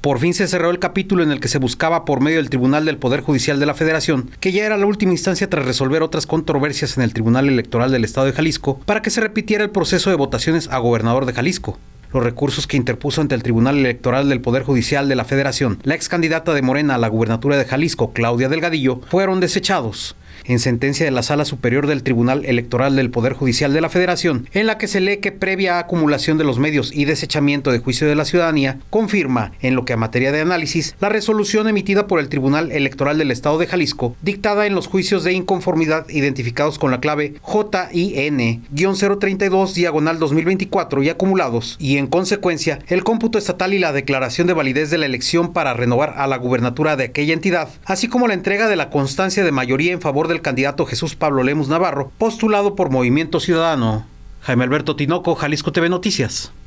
Por fin se cerró el capítulo en el que se buscaba por medio del Tribunal del Poder Judicial de la Federación, que ya era la última instancia tras resolver otras controversias en el Tribunal Electoral del Estado de Jalisco, para que se repitiera el proceso de votaciones a gobernador de Jalisco. Los recursos que interpuso ante el Tribunal Electoral del Poder Judicial de la Federación la ex candidata de Morena a la gubernatura de Jalisco, Claudia Delgadillo, fueron desechados en sentencia de la Sala Superior del Tribunal Electoral del Poder Judicial de la Federación, en la que se lee que previa acumulación de los medios y desechamiento de juicio de la ciudadanía, confirma, en lo que a materia de análisis, la resolución emitida por el Tribunal Electoral del Estado de Jalisco, dictada en los juicios de inconformidad identificados con la clave JIN-032 diagonal 2024 y acumulados, y en consecuencia, el cómputo estatal y la declaración de validez de la elección para renovar a la gubernatura de aquella entidad, así como la entrega de la constancia de mayoría en favor del candidato Jesús Pablo Lemus Navarro, postulado por Movimiento Ciudadano. Jaime Alberto Tinoco, Jalisco TV Noticias.